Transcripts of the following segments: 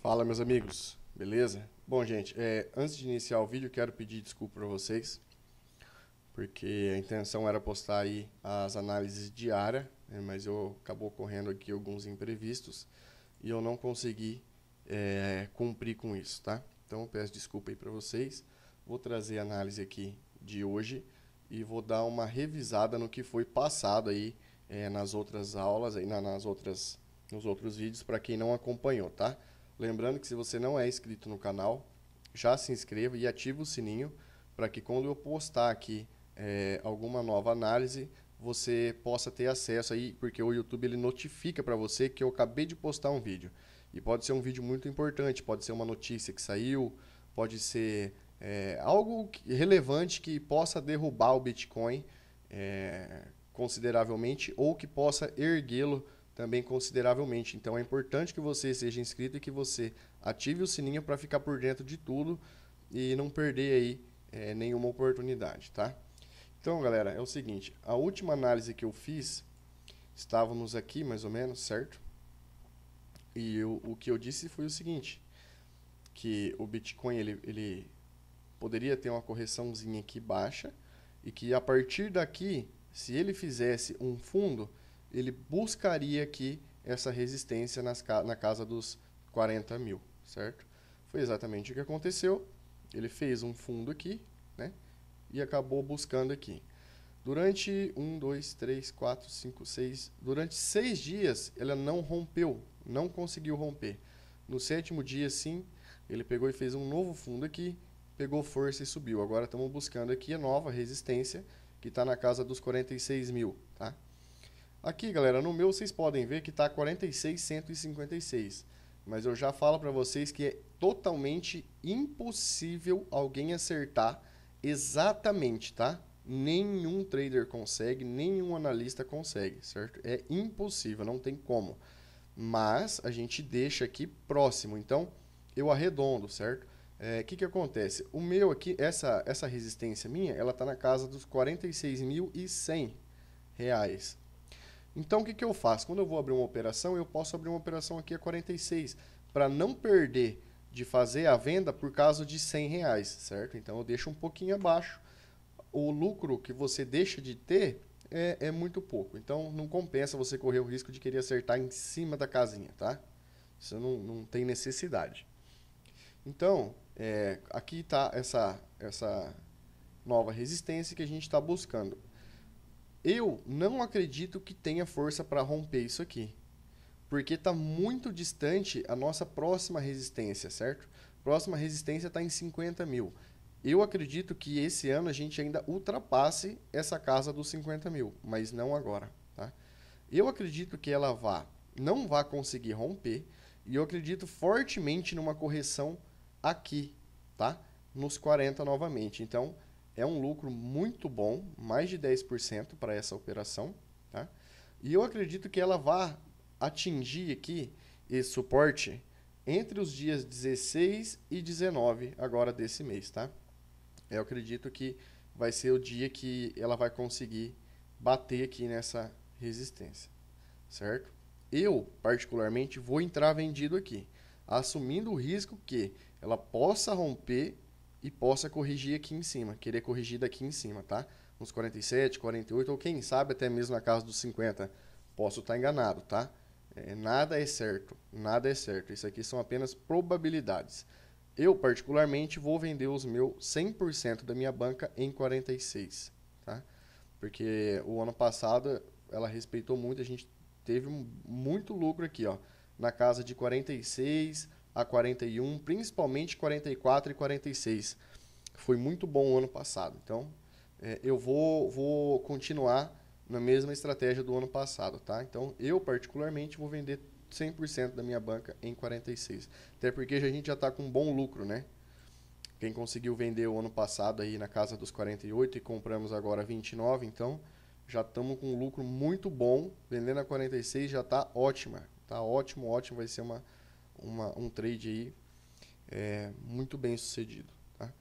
Fala, meus amigos. Beleza? Bom, gente, é, antes de iniciar o vídeo, quero pedir desculpa para vocês, porque a intenção era postar aí as análises diárias, né, mas eu acabou correndo aqui alguns imprevistos e eu não consegui é, cumprir com isso, tá? Então, peço desculpa aí para vocês. Vou trazer a análise aqui de hoje e vou dar uma revisada no que foi passado aí é, nas outras aulas, aí na, nas outras, nos outros vídeos, para quem não acompanhou, tá? Lembrando que se você não é inscrito no canal, já se inscreva e ative o sininho para que quando eu postar aqui é, alguma nova análise, você possa ter acesso aí, porque o YouTube ele notifica para você que eu acabei de postar um vídeo. E pode ser um vídeo muito importante, pode ser uma notícia que saiu, pode ser é, algo relevante que possa derrubar o Bitcoin é, consideravelmente ou que possa erguê-lo também consideravelmente. Então é importante que você seja inscrito e que você ative o sininho para ficar por dentro de tudo e não perder aí é, nenhuma oportunidade, tá? Então, galera, é o seguinte, a última análise que eu fiz, estávamos aqui mais ou menos, certo? E eu, o que eu disse foi o seguinte, que o Bitcoin ele, ele poderia ter uma correçãozinha aqui baixa e que a partir daqui, se ele fizesse um fundo, ele buscaria aqui essa resistência nas, na casa dos 40 mil, certo? Foi exatamente o que aconteceu. Ele fez um fundo aqui, né? E acabou buscando aqui. Durante um, dois, três, quatro, cinco, seis, Durante seis dias ela não rompeu, não conseguiu romper. No sétimo dia, sim, ele pegou e fez um novo fundo aqui, pegou força e subiu. Agora estamos buscando aqui a nova resistência, que está na casa dos 46 mil, tá? Aqui, galera, no meu vocês podem ver que está 46,156. Mas eu já falo para vocês que é totalmente impossível alguém acertar exatamente, tá? Nenhum trader consegue, nenhum analista consegue, certo? É impossível, não tem como. Mas a gente deixa aqui próximo, então eu arredondo, certo? O é, que, que acontece? O meu aqui, essa, essa resistência minha, ela está na casa dos 46.100 reais, então, o que, que eu faço? Quando eu vou abrir uma operação, eu posso abrir uma operação aqui a 46, para não perder de fazer a venda por causa de 100 reais, certo? Então, eu deixo um pouquinho abaixo. O lucro que você deixa de ter é, é muito pouco. Então, não compensa você correr o risco de querer acertar em cima da casinha, tá? Isso não, não tem necessidade. Então, é, aqui está essa, essa nova resistência que a gente está buscando. Eu não acredito que tenha força para romper isso aqui, porque está muito distante a nossa próxima resistência, certo? Próxima resistência está em 50 mil. Eu acredito que esse ano a gente ainda ultrapasse essa casa dos 50 mil, mas não agora. Tá? Eu acredito que ela vá, não vá conseguir romper, e eu acredito fortemente numa correção aqui, tá? Nos 40 novamente. Então, é um lucro muito bom, mais de 10% para essa operação. Tá? E eu acredito que ela vá atingir aqui esse suporte entre os dias 16 e 19 agora desse mês, tá? Eu acredito que vai ser o dia que ela vai conseguir bater aqui nessa resistência, certo? Eu, particularmente, vou entrar vendido aqui, assumindo o risco que ela possa romper e possa corrigir aqui em cima, querer corrigir daqui em cima, tá? Uns 47, 48 ou quem sabe até mesmo na casa dos 50. Posso estar tá enganado, tá? É, nada é certo, nada é certo. Isso aqui são apenas probabilidades. Eu, particularmente, vou vender os meus 100% da minha banca em 46, tá? Porque o ano passado ela respeitou muito, a gente teve muito lucro aqui, ó, na casa de 46, a 41, principalmente 44 e 46. Foi muito bom o ano passado. Então, é, eu vou, vou continuar na mesma estratégia do ano passado, tá? Então, eu particularmente vou vender 100% da minha banca em 46. Até porque a gente já está com um bom lucro, né? Quem conseguiu vender o ano passado aí na casa dos 48 e compramos agora 29, então já estamos com um lucro muito bom. Vendendo a 46 já está ótima. Tá ótimo, ótimo. Vai ser uma, uma, um trade aí é, muito bem sucedido. Tá?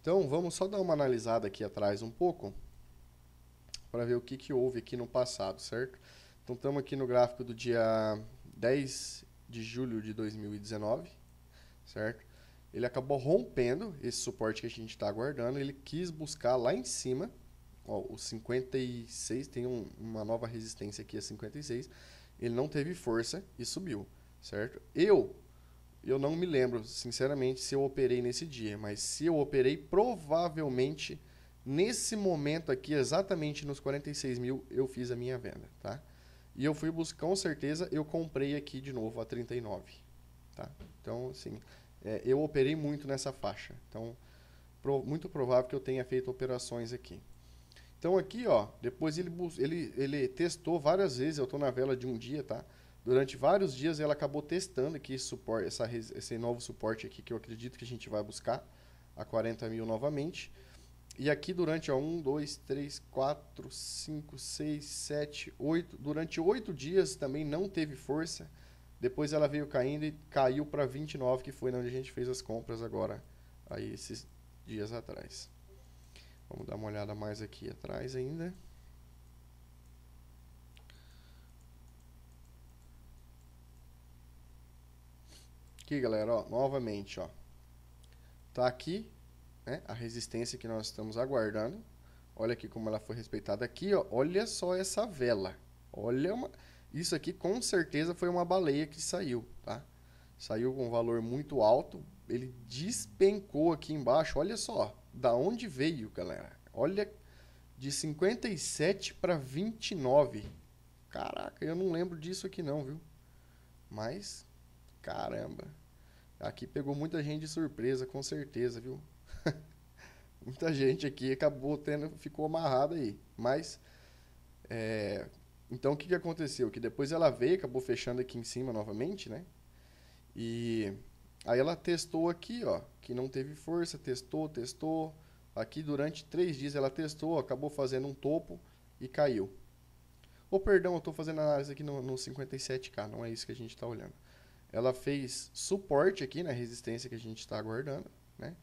Então vamos só dar uma analisada aqui atrás um pouco para ver o que, que houve aqui no passado, certo? Então estamos aqui no gráfico do dia 10 de julho de 2019, certo? Ele acabou rompendo esse suporte que a gente está aguardando, ele quis buscar lá em cima, ó, o 56, tem um, uma nova resistência aqui a 56, ele não teve força e subiu certo? Eu eu não me lembro, sinceramente, se eu operei nesse dia, mas se eu operei, provavelmente nesse momento aqui, exatamente nos 46 mil, eu fiz a minha venda, tá? E eu fui buscar, com certeza, eu comprei aqui de novo a 39, tá? Então, assim, é, eu operei muito nessa faixa. Então, pro, muito provável que eu tenha feito operações aqui. Então, aqui, ó, depois ele, ele, ele testou várias vezes, eu estou na vela de um dia, tá? Durante vários dias ela acabou testando que esse, suporte, essa, esse novo suporte aqui que eu acredito que a gente vai buscar a 40 mil novamente. E aqui durante 1, 2, 3, 4, 5, 6, 7, 8. Durante 8 dias também não teve força. Depois ela veio caindo e caiu para 29, que foi onde a gente fez as compras agora, aí esses dias atrás. Vamos dar uma olhada mais aqui atrás ainda. aqui, galera, ó, novamente, ó. Tá aqui, né, a resistência que nós estamos aguardando. Olha aqui como ela foi respeitada aqui, ó. Olha só essa vela. Olha uma... Isso aqui com certeza foi uma baleia que saiu, tá? Saiu com um valor muito alto. Ele despencou aqui embaixo. Olha só, da onde veio, galera. Olha, de 57 para 29. Caraca, eu não lembro disso aqui não, viu? Mas, caramba. Aqui pegou muita gente de surpresa, com certeza, viu? muita gente aqui acabou tendo, ficou amarrada aí. Mas, é, então o que, que aconteceu? Que depois ela veio, acabou fechando aqui em cima novamente, né? E aí ela testou aqui, ó, que não teve força, testou, testou. Aqui durante três dias ela testou, acabou fazendo um topo e caiu. Ô, oh, perdão, eu estou fazendo análise aqui no, no 57K, não é isso que a gente está olhando. Ela fez suporte aqui na resistência que a gente está aguardando, né?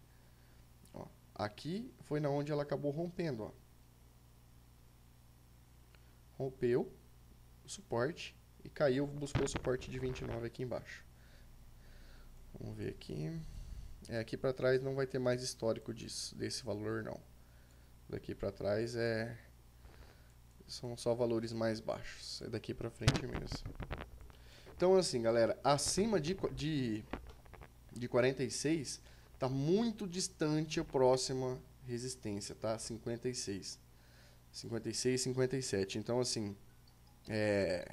Ó, aqui foi na onde ela acabou rompendo, ó. Rompeu o suporte e caiu, buscou o suporte de 29 aqui embaixo. Vamos ver aqui. É, aqui para trás não vai ter mais histórico disso, desse valor não. Daqui para trás é são só valores mais baixos. É daqui para frente mesmo. Então, assim, galera, acima de, de, de 46, tá muito distante a próxima resistência, tá? 56. 56, 57. Então, assim, é,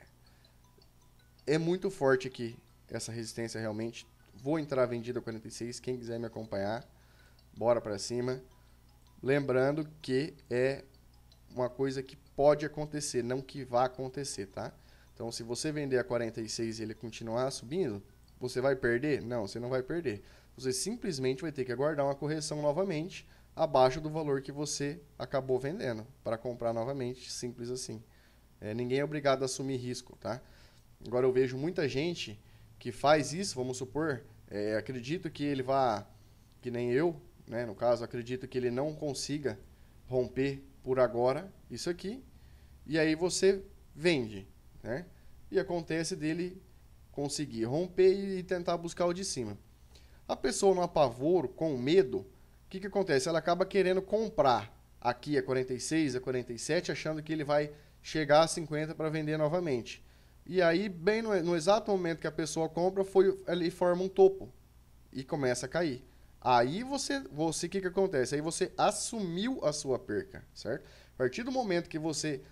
é muito forte aqui essa resistência realmente. Vou entrar vendida a 46, quem quiser me acompanhar, bora para cima. Lembrando que é uma coisa que pode acontecer, não que vá acontecer, tá? Então, se você vender a 46 e ele continuar subindo, você vai perder? Não, você não vai perder. Você simplesmente vai ter que aguardar uma correção novamente abaixo do valor que você acabou vendendo para comprar novamente, simples assim. É, ninguém é obrigado a assumir risco, tá? Agora eu vejo muita gente que faz isso, vamos supor, é, acredito que ele vá, que nem eu, né? No caso, acredito que ele não consiga romper por agora isso aqui, e aí você vende né? E acontece dele conseguir romper e tentar buscar o de cima. A pessoa no apavoro, com medo, o que, que acontece? Ela acaba querendo comprar aqui a 46, a 47, achando que ele vai chegar a 50 para vender novamente. E aí, bem no, no, exato momento que a pessoa compra, foi, ele forma um topo e começa a cair. Aí você, você que, que acontece? Aí você assumiu a sua perca, certo? A partir do momento que você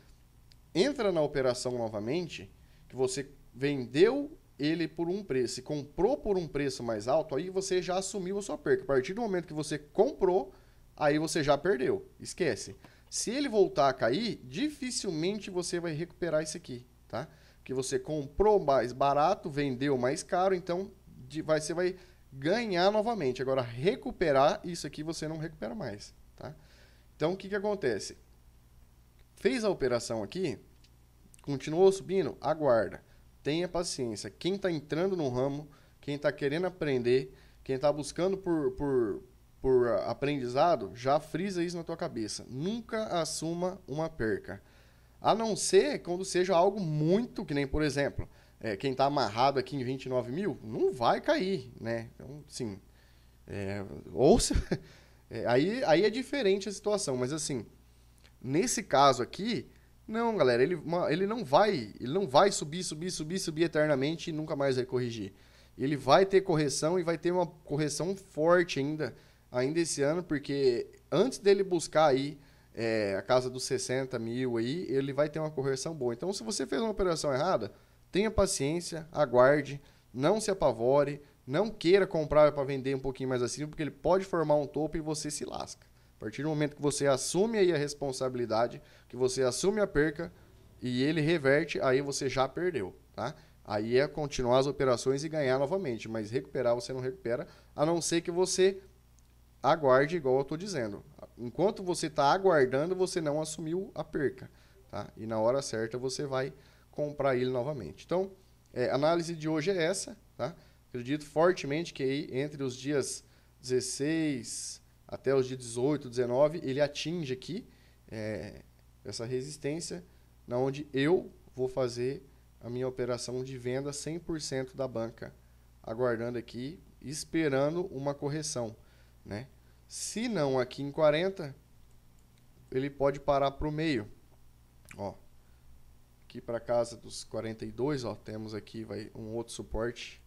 entra na operação novamente, que você vendeu ele por um preço e comprou por um preço mais alto, aí você já assumiu a sua perca. A partir do momento que você comprou, aí você já perdeu. Esquece. Se ele voltar a cair, dificilmente você vai recuperar isso aqui, tá? Que você comprou mais barato, vendeu mais caro, então de vai, você vai ganhar novamente. Agora, recuperar isso aqui você não recupera mais, tá? Então, o que, que acontece? Fez a operação aqui, continuou subindo, aguarda. Tenha paciência. Quem está entrando no ramo, quem está querendo aprender, quem está buscando por, por, por aprendizado, já frisa isso na tua cabeça. Nunca assuma uma perca. A não ser quando seja algo muito, que nem, por exemplo, é, quem está amarrado aqui em 29 mil, não vai cair, né? Então, sim. É, ou se, é, aí, aí é diferente a situação, mas assim, Nesse caso aqui, não, galera, ele, ele não vai, ele não vai subir, subir, subir, subir eternamente e nunca mais vai corrigir. Ele vai ter correção e vai ter uma correção forte ainda, ainda esse ano, porque antes dele buscar aí é, a casa dos 60 mil aí, ele vai ter uma correção boa. Então, se você fez uma operação errada, tenha paciência, aguarde, não se apavore, não queira comprar para vender um pouquinho mais acima, porque ele pode formar um topo e você se lasca. A partir do momento que você assume aí a responsabilidade, que você assume a perca e ele reverte, aí você já perdeu, tá? Aí é continuar as operações e ganhar novamente, mas recuperar você não recupera, a não ser que você aguarde, igual eu estou dizendo. Enquanto você está aguardando, você não assumiu a perca, tá? E na hora certa você vai comprar ele novamente. Então, é, a análise de hoje é essa, tá? Acredito fortemente que aí entre os dias 16, até os dias 18, 19, ele atinge aqui é, essa resistência, na onde eu vou fazer a minha operação de venda 100% da banca, aguardando aqui, esperando uma correção, né? Se não aqui em 40, ele pode parar para o meio, ó. Aqui para casa dos 42, ó, temos aqui vai um outro suporte,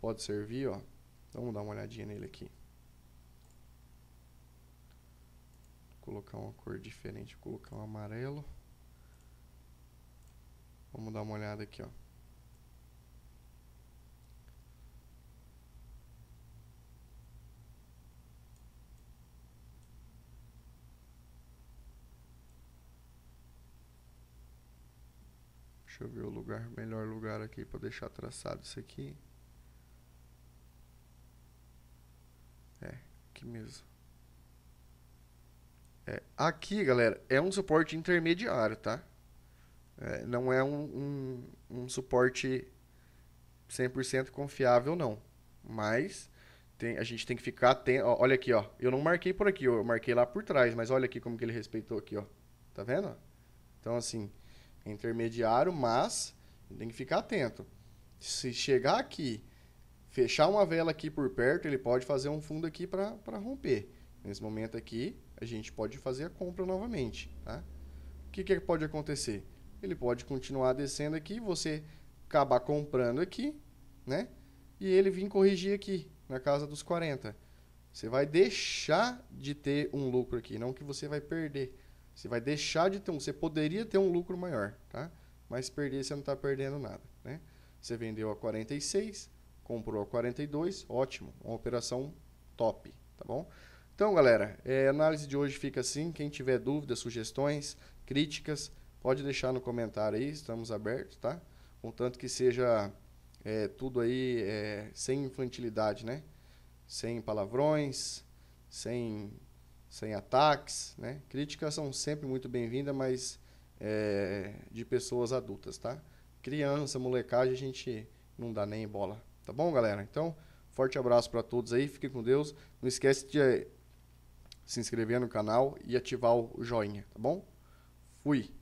pode servir, ó. Então, vamos dar uma olhadinha nele aqui. colocar uma cor diferente, vou colocar um amarelo. Vamos dar uma olhada aqui, ó. Deixa eu ver o lugar, melhor lugar aqui para deixar traçado isso aqui. É, aqui mesmo. É, aqui, galera, é um suporte intermediário, tá? É, não é um, um, um suporte 100% confiável, não. Mas tem, a gente tem que ficar atento. Ó, olha aqui, ó. Eu não marquei por aqui, eu marquei lá por trás, mas olha aqui como que ele respeitou aqui, ó. Tá vendo? Então, assim, é intermediário, mas tem que ficar atento. Se chegar aqui, fechar uma vela aqui por perto, ele pode fazer um fundo aqui para romper. Nesse momento aqui, a gente pode fazer a compra novamente. Tá? O que, que pode acontecer? Ele pode continuar descendo aqui, você acabar comprando aqui, né? E ele vir corrigir aqui, na casa dos 40. Você vai deixar de ter um lucro aqui, não que você vai perder. Você vai deixar de ter um, você poderia ter um lucro maior, tá? Mas perder você não está perdendo nada, né? Você vendeu a 46, comprou a 42, ótimo, uma operação top, tá bom? Então, galera, é, a análise de hoje fica assim. Quem tiver dúvidas, sugestões, críticas, pode deixar no comentário aí, estamos abertos, tá? Contanto que seja é, tudo aí é, sem infantilidade, né? Sem palavrões, sem, sem ataques, né? Críticas são sempre muito bem-vindas, mas é, de pessoas adultas, tá? Criança, molecagem, a gente não dá nem bola, tá bom, galera? Então, forte abraço para todos aí, fiquem com Deus. Não esquece de se inscrever no canal e ativar o joinha, tá bom? Fui!